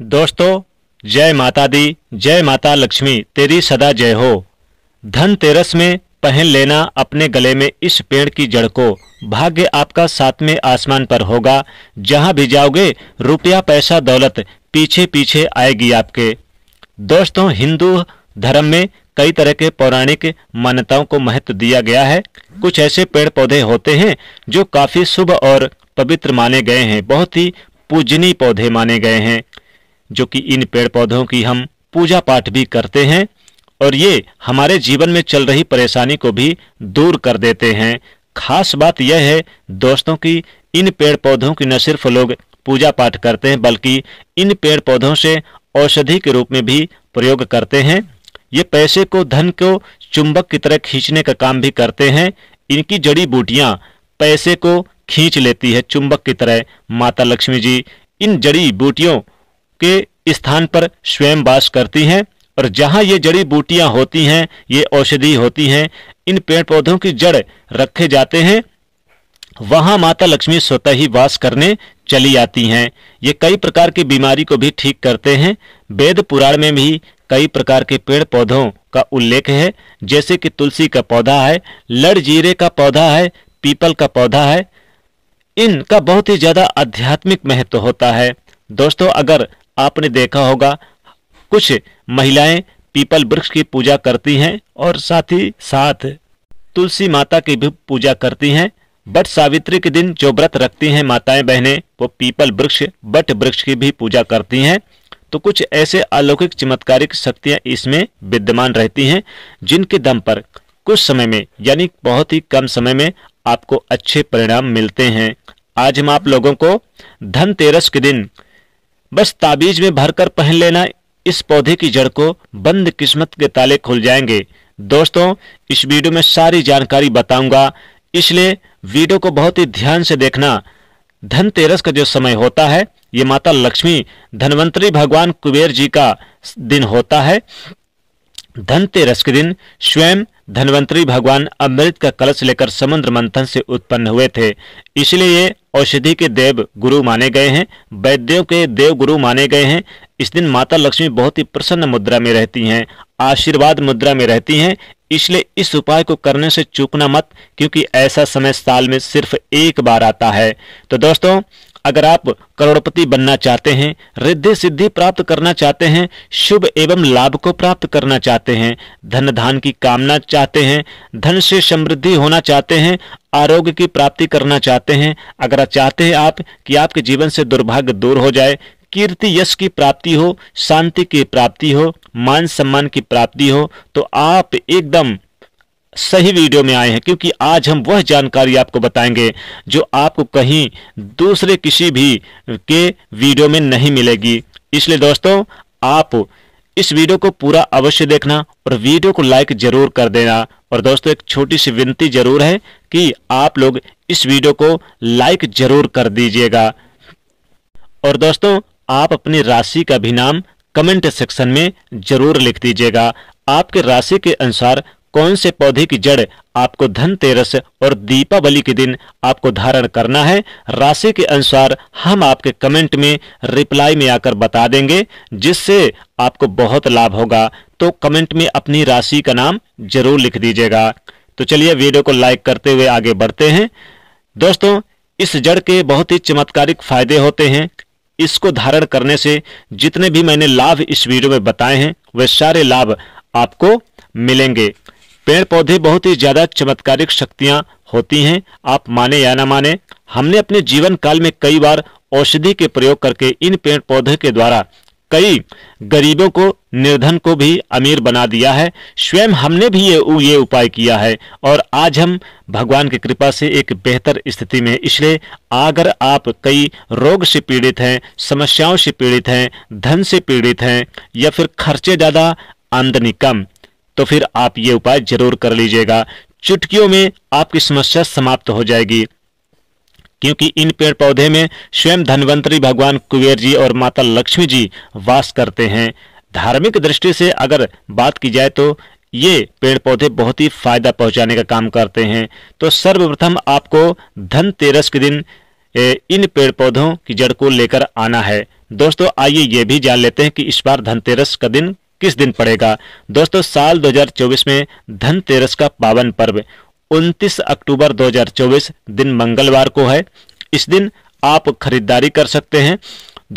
दोस्तों जय माता दी जय माता लक्ष्मी तेरी सदा जय हो धनतेरस में पहन लेना अपने गले में इस पेड़ की जड़ को भाग्य आपका सातवें आसमान पर होगा जहां भी जाओगे रुपया पैसा दौलत पीछे पीछे आएगी आपके दोस्तों हिंदू धर्म में कई तरह के पौराणिक मान्यताओं को महत्व दिया गया है कुछ ऐसे पेड़ पौधे होते हैं जो काफी शुभ और पवित्र माने गए हैं बहुत ही पूजनीय पौधे माने गए हैं जो कि इन पेड़ पौधों की हम पूजा पाठ भी करते हैं और ये हमारे जीवन में चल रही परेशानी को भी दूर कर देते हैं खास बात यह है दोस्तों की इन पेड़ पौधों की न सिर्फ लोग पूजा पाठ करते हैं बल्कि इन पेड़ पौधों से औषधि के रूप में भी प्रयोग करते हैं ये पैसे को धन को चुंबक की तरह खींचने का काम भी करते हैं इनकी जड़ी बूटियां पैसे को खींच लेती है चुंबक की तरह माता लक्ष्मी जी इन जड़ी बूटियों के स्थान पर स्वयं वास करती हैं और जहां ये जड़ी बूटियां होती हैं ये औषधि होती हैं इन पेड़ पौधों की जड़ रखे जाते हैं वहां माता लक्ष्मी स्वतः ही वास करने चली आती हैं ये कई प्रकार की बीमारी को भी ठीक करते हैं वेद पुराण में भी कई प्रकार के पेड़ पौधों का उल्लेख है जैसे कि तुलसी का पौधा है लड़ जीरे का पौधा है पीपल का पौधा है इनका बहुत ही ज्यादा आध्यात्मिक महत्व होता है दोस्तों अगर आपने देखा होगा कुछ महिलाएं पीपल वृक्ष की पूजा करती हैं और साथ ही साथ तुलसी माता की भी पूजा करती हैं बट सावित्री के दिन जो व्रत रखती हैं माताएं बहनें वो पीपल वृक्ष बट वृक्ष की भी पूजा करती हैं तो कुछ ऐसे अलौकिक चमत्कारिक शक्तियां इसमें विद्यमान रहती हैं जिनके दम पर कुछ समय में यानी बहुत ही कम समय में आपको अच्छे परिणाम मिलते हैं आज हम आप लोगों को धनतेरस के दिन बस ताबीज में भरकर पहन लेना इस पौधे की जड़ को बंद किस्मत के ताले खुल जाएंगे दोस्तों इस वीडियो में सारी जानकारी बताऊंगा इसलिए वीडियो को बहुत ही ध्यान से देखना धनतेरस का जो समय होता है ये माता लक्ष्मी धनवंतरी भगवान कुबेर जी का दिन होता है धनतेरस के दिन स्वयं धनवंतरी भगवान अमृत का कलश लेकर समुद्र मंथन से उत्पन्न हुए थे इसलिए ये औषधि के देव गुरु माने गए हैं वैद्यों के देव गुरु माने गए हैं इस दिन माता लक्ष्मी बहुत ही प्रसन्न मुद्रा में रहती हैं आशीर्वाद मुद्रा में रहती हैं इसलिए इस उपाय को करने से चूकना मत क्योंकि ऐसा समय साल में सिर्फ एक बार आता है तो दोस्तों अगर आप करोड़पति बनना चाहते हैं रिद्धि सिद्धि प्राप्त करना चाहते हैं शुभ एवं लाभ को प्राप्त करना चाहते हैं धन धान की कामना चाहते हैं धन से समृद्धि होना चाहते हैं आरोग्य की प्राप्ति करना चाहते हैं अगर चाहते हैं आप कि आपके जीवन से दुर्भाग्य दूर हो जाए कीर्ति यश की प्राप्ति हो शांति की प्राप्ति हो मान सम्मान की प्राप्ति हो तो आप एकदम सही वीडियो में आए हैं क्योंकि आज हम वह जानकारी आपको बताएंगे जो आपको कहीं दूसरे किसी भी के वीडियो में नहीं मिलेगी इसलिए दोस्तों आप इस वीडियो को पूरा अवश्य देखना और वीडियो को लाइक जरूर कर देना और दोस्तों एक छोटी सी विनती जरूर है कि आप लोग इस वीडियो को लाइक जरूर कर दीजिएगा और दोस्तों आप अपनी राशि का भी नाम कमेंट सेक्शन में जरूर लिख दीजिएगा आपके राशि के अनुसार कौन से पौधे की जड़ आपको धनतेरस और दीपावली के दिन आपको धारण करना है राशि के अनुसार हम आपके कमेंट में रिप्लाई में आकर बता देंगे जिससे आपको बहुत लाभ होगा तो कमेंट में अपनी राशि का नाम जरूर लिख दीजिएगा तो चलिए वीडियो को लाइक करते हुए आगे बढ़ते हैं दोस्तों इस जड़ के बहुत ही चमत्कारिक फायदे होते हैं इसको धारण करने से जितने भी मैंने लाभ इस वीडियो में बताए हैं वे सारे लाभ आपको मिलेंगे पेड़ पौधे बहुत ही ज्यादा चमत्कारिक शक्तियां होती हैं आप माने या ना माने हमने अपने जीवन काल में कई बार औषधि के प्रयोग करके इन पेड़ पौधे के द्वारा कई गरीबों को निर्धन को भी अमीर बना दिया है स्वयं हमने भी ये ये उपाय किया है और आज हम भगवान की कृपा से एक बेहतर स्थिति में इसलिए अगर आप कई रोग से पीड़ित हैं समस्याओं से पीड़ित हैं धन से पीड़ित हैं या फिर खर्चे ज़्यादा आमदनी कम तो फिर आप ये उपाय जरूर कर लीजिएगा चुटकियों में आपकी समस्या समाप्त हो जाएगी क्योंकि इन पेड़ पौधे में स्वयं धनवंतरी भगवान कुबेर जी और माता लक्ष्मी जी वास करते हैं धार्मिक दृष्टि से अगर बात की जाए तो ये पेड़ पौधे बहुत ही फायदा पहुंचाने का काम करते हैं तो सर्वप्रथम आपको धनतेरस के दिन इन पेड़ पौधों की जड़ को लेकर आना है दोस्तों आइए ये भी जान लेते हैं कि इस बार धनतेरस का दिन किस दिन पड़ेगा दोस्तों साल 2024 में धनतेरस का पावन पर्व 29 अक्टूबर 2024 दिन मंगलवार को है इस दिन आप खरीदारी कर सकते हैं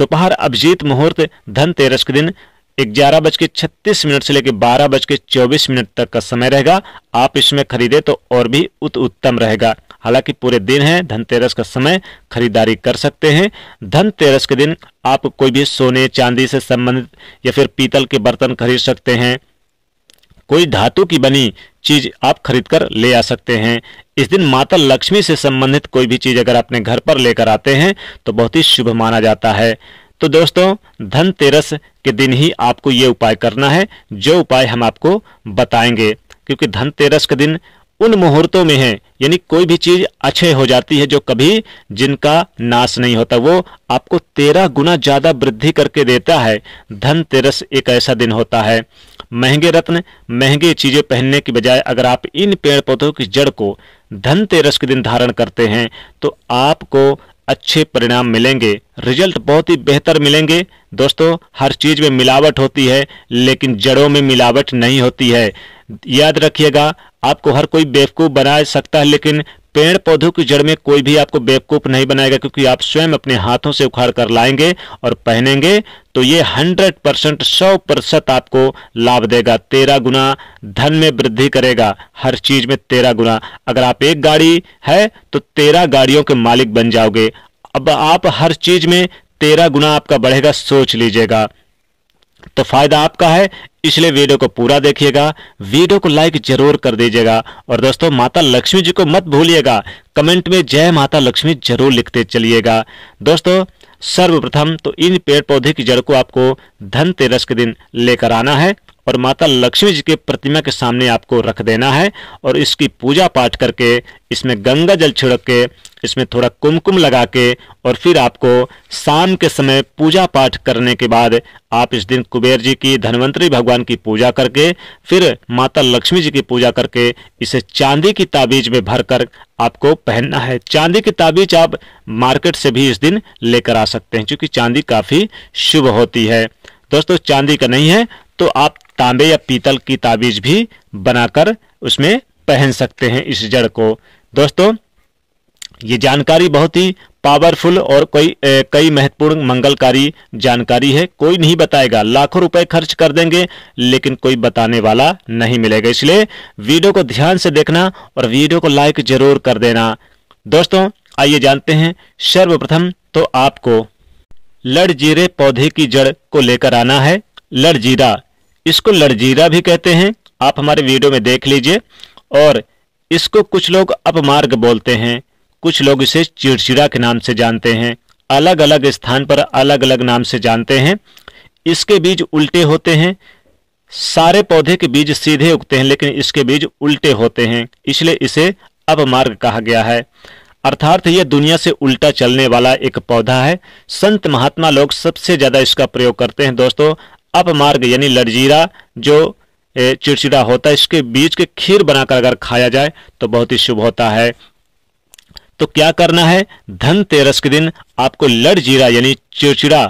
दोपहर अभिजीत मुहूर्त धनतेरस के दिन ग्यारह बज के छत्तीस मिनट से लेकर बारह बज के चौबीस मिनट तक का समय रहेगा आप इसमें खरीदे तो और भी उत उत्तम रहेगा हालांकि पूरे दिन है धनतेरस का समय खरीदारी कर सकते हैं धनतेरस के दिन आप कोई भी सोने चांदी से संबंधित या फिर पीतल के बर्तन खरीद सकते हैं कोई धातु की बनी चीज आप खरीद कर ले आ सकते हैं इस दिन माता लक्ष्मी से संबंधित कोई भी चीज अगर अपने घर पर लेकर आते हैं तो बहुत ही शुभ माना जाता है तो दोस्तों धनतेरस के दिन ही आपको ये उपाय करना है जो उपाय हम आपको बताएंगे क्योंकि धनतेरस के दिन उन मुहूर्तों में है यानी कोई भी चीज अच्छे हो जाती है जो कभी जिनका नाश नहीं होता वो आपको तेरह गुना ज्यादा वृद्धि करके देता है धनतेरस एक ऐसा दिन होता है महंगे रत्न महंगे चीजें पहनने की बजाय अगर आप इन पेड़ पौधों की जड़ को धनतेरस के दिन धारण करते हैं तो आपको अच्छे परिणाम मिलेंगे रिजल्ट बहुत ही बेहतर मिलेंगे दोस्तों हर चीज़ में मिलावट होती है लेकिन जड़ों में मिलावट नहीं होती है याद रखिएगा आपको हर कोई बेवकूफ़ बना सकता है लेकिन पेड़ पौधों की जड़ में कोई भी आपको बेवकूफ नहीं बनाएगा क्योंकि आप स्वयं अपने हाथों से उखाड़ कर लाएंगे और पहनेंगे तो ये 100 परसेंट सौ प्रतिशत आपको लाभ देगा तेरह गुना धन में वृद्धि करेगा हर चीज में तेरह गुना अगर आप एक गाड़ी है तो तेरह गाड़ियों के मालिक बन जाओगे अब आप हर चीज में तेरह गुना आपका बढ़ेगा सोच लीजिएगा तो फायदा आपका है इसलिए वीडियो को पूरा देखिएगा वीडियो को लाइक जरूर कर दीजिएगा और दोस्तों माता लक्ष्मी जी को मत भूलिएगा कमेंट में जय माता लक्ष्मी जरूर लिखते चलिएगा दोस्तों सर्वप्रथम तो इन पेड़ पौधे की जड़ को आपको धनतेरस के दिन लेकर आना है और माता लक्ष्मी जी के प्रतिमा के सामने आपको रख देना है और इसकी पूजा पाठ करके इसमें गंगा जल छिड़क के इसमें थोड़ा कुमकुम लगा के और फिर आपको शाम के समय पूजा पाठ करने के बाद आप इस दिन कुबेर जी की धनवंतरी भगवान की पूजा करके फिर माता लक्ष्मी जी की पूजा करके इसे चांदी की ताबीज में भरकर आपको पहनना है चांदी की ताबीज आप मार्केट से भी इस दिन लेकर आ सकते हैं क्योंकि चांदी काफ़ी शुभ होती है दोस्तों चांदी का नहीं है तो आप तांबे या पीतल की ताबीज भी बनाकर उसमें पहन सकते हैं इस जड़ को दोस्तों ये जानकारी बहुत ही पावरफुल और कई कई महत्वपूर्ण मंगलकारी जानकारी है कोई नहीं बताएगा लाखों रुपए खर्च कर देंगे लेकिन कोई बताने वाला नहीं मिलेगा इसलिए वीडियो को ध्यान से देखना और वीडियो को लाइक जरूर कर देना दोस्तों आइए जानते हैं सर्वप्रथम तो आपको लड़ जीरे पौधे की जड़ को लेकर आना है लड़ जीरा इसको लड़जीरा भी कहते हैं आप हमारे वीडियो में देख लीजिए और इसको कुछ लोग अपमार्ग बोलते हैं कुछ लोग इसे चिड़चिड़ा के नाम से जानते हैं अलग अलग स्थान पर अलग अलग नाम से जानते हैं इसके बीज उल्टे होते हैं सारे पौधे के बीज सीधे उगते हैं लेकिन इसके बीज उल्टे होते हैं इसलिए इसे अपमार्ग कहा गया है अर्थात यह दुनिया से उल्टा चलने वाला एक पौधा है संत महात्मा लोग सबसे ज्यादा इसका प्रयोग करते हैं दोस्तों अपमार्ग यानी लड़जीरा जो चिड़चिड़ा होता है इसके बीज के खीर बनाकर अगर खाया जाए तो बहुत ही शुभ होता है तो क्या करना है धनतेरस के दिन आपको लड़ जीरा यानी चिड़चिड़ा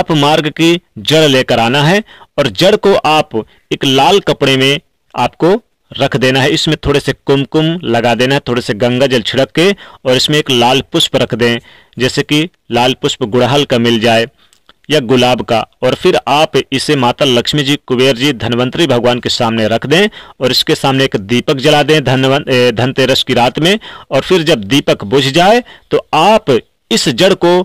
अपमार्ग की जड़ लेकर आना है और जड़ को आप एक लाल कपड़े में आपको रख देना है इसमें थोड़े से कुमकुम लगा देना है थोड़े से गंगा जल छिड़क के और इसमें एक लाल पुष्प रख दें जैसे कि लाल पुष्प गुड़हल का मिल जाए या गुलाब का और फिर आप इसे माता लक्ष्मी जी कुबेर जी धनवंतरी भगवान के सामने रख दें और इसके सामने एक दीपक जला दें धनवंत धनतेरस की रात में और फिर जब दीपक बुझ जाए तो आप इस जड़ को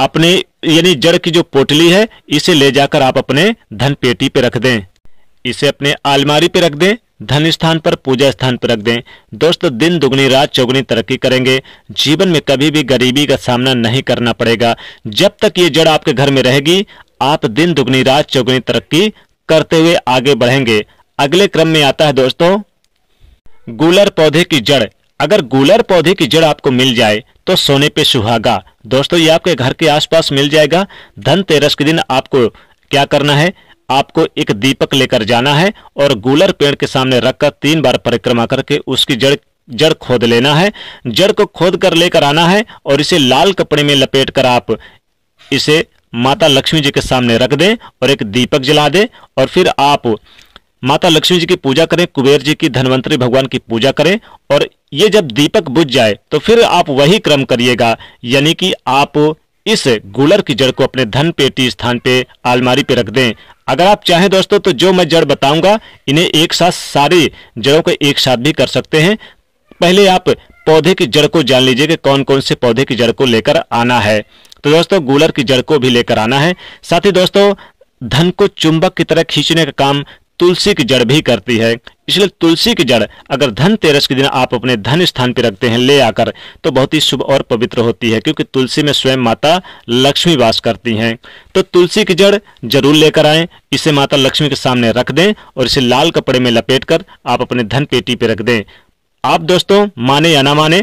अपने यानी जड़ की जो पोटली है इसे ले जाकर आप अपने धन पेटी पे रख दें इसे अपने आलमारी पे रख दें धन स्थान पर पूजा स्थान पर रख दें दोस्त दिन दुगनी रात चौगुनी तरक्की करेंगे जीवन में कभी भी गरीबी का सामना नहीं करना पड़ेगा जब तक ये जड़ आपके घर में रहेगी आप दिन दुगनी रात चौगुनी तरक्की करते हुए आगे बढ़ेंगे अगले क्रम में आता है दोस्तों गुलर पौधे की जड़ अगर गुलर पौधे की जड़ आपको मिल जाए तो सोने पे सुहागा दोस्तों ये आपके घर के आसपास मिल जाएगा धनतेरस के दिन आपको क्या करना है आपको एक दीपक लेकर जाना है और गूलर पेड़ के सामने रखकर तीन बार परिक्रमा करके उसकी जड़ जड़ खोद लेना है जड़ को खोद कर लेकर आना है और इसे लाल कपड़े में लपेट कर आप इसे माता लक्ष्मी जी के सामने रख दें और एक दीपक जला दें और फिर आप माता लक्ष्मी जी की पूजा करें कुबेर जी की धनवंतरी भगवान की पूजा करें और ये जब दीपक बुझ जाए तो फिर आप वही क्रम करिएगा यानी कि आप इस गुलर की जड़ को अपने धन पेटी स्थान पे आलमारी पे रख दें अगर आप चाहें दोस्तों तो जो मैं जड़ बताऊंगा इन्हें एक साथ सारी जड़ों को एक साथ भी कर सकते हैं पहले आप पौधे की जड़ को जान लीजिए कि कौन कौन से पौधे की जड़ को लेकर आना है तो दोस्तों गुलर की जड़ को भी लेकर आना है साथ ही दोस्तों धन को चुंबक की तरह खींचने का काम तुलसी की जड़ भी करती है इसलिए तुलसी की जड़ अगर धनतेरस के दिन आप अपने धन स्थान पर रखते हैं ले आकर तो बहुत ही शुभ और पवित्र होती है क्योंकि तुलसी में स्वयं माता लक्ष्मी वास करती हैं तो तुलसी की जड़ जरूर लेकर आएं इसे माता लक्ष्मी के सामने रख दें और इसे लाल कपड़े में लपेट कर आप अपने धन पेटी पर पे रख दें आप दोस्तों माने या ना माने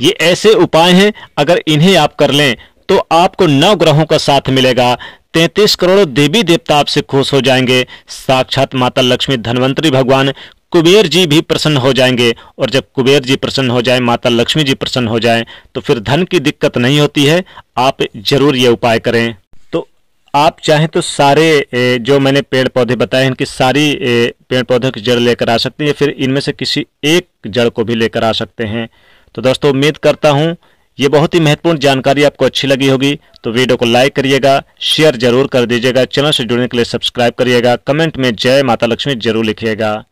ये ऐसे उपाय हैं अगर इन्हें आप कर लें तो आपको नौ ग्रहों का साथ मिलेगा तैतीस करोड़ देवी देवता आपसे खुश हो जाएंगे साक्षात माता लक्ष्मी धनवंतरी भगवान कुबेर जी भी प्रसन्न हो जाएंगे और जब कुबेर जी प्रसन्न हो जाए माता लक्ष्मी जी प्रसन्न हो जाए तो फिर धन की दिक्कत नहीं होती है आप जरूर ये उपाय करें तो आप चाहें तो सारे जो मैंने पेड़ पौधे बताए इनकी सारी पेड़ पौधों की जड़ लेकर आ सकते हैं या फिर इनमें से किसी एक जड़ को भी लेकर आ सकते हैं तो दोस्तों उम्मीद करता हूँ ये बहुत ही महत्वपूर्ण जानकारी आपको अच्छी लगी होगी तो वीडियो को लाइक करिएगा शेयर जरूर कर दीजिएगा चैनल से जुड़ने के लिए सब्सक्राइब करिएगा कमेंट में जय माता लक्ष्मी जरूर लिखिएगा